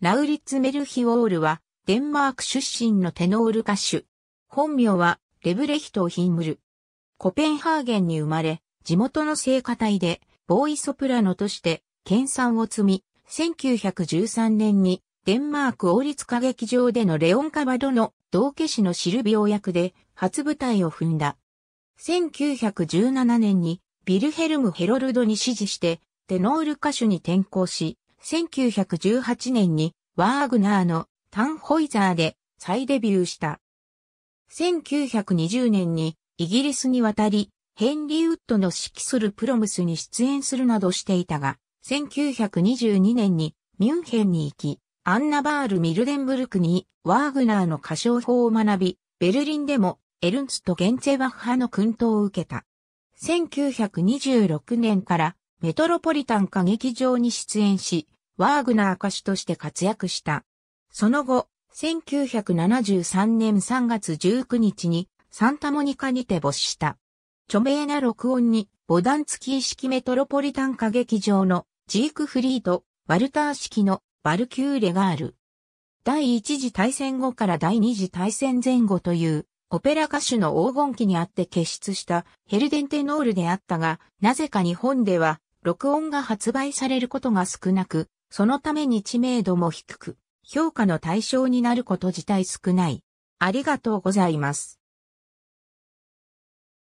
ラウリッツ・メルヒオールは、デンマーク出身のテノール歌手。本名は、レブレヒト・ヒンムル。コペンハーゲンに生まれ、地元の聖歌隊で、ボーイソプラノとして、研鑽を積み、1913年に、デンマーク王立歌劇場でのレオン・カバドの道化師のシルビオ役で、初舞台を踏んだ。1917年に、ビルヘルム・ヘロルドに指示して、テノール歌手に転向し、1918年にワーグナーのタンホイザーで再デビューした。1920年にイギリスに渡り、ヘンリー・ウッドの指揮するプロムスに出演するなどしていたが、1922年にミュンヘンに行き、アンナバール・ミルデンブルクにワーグナーの歌唱法を学び、ベルリンでもエルンツとゲンツェバッハの訓導を受けた。1926年からメトロポリタン歌劇場に出演し、ワーグナー歌手として活躍した。その後、1973年3月19日にサンタモニカにて没した。著名な録音に、ボダンツキー式メトロポリタン歌劇場のジークフリート、ワルター式のバルキューレがある。第一次大戦後から第二次大戦前後というオペラ歌手の黄金期にあって結出したヘルデンテノールであったが、なぜか日本では録音が発売されることが少なく、そのために知名度も低く、評価の対象になること自体少ない。ありがとうございます。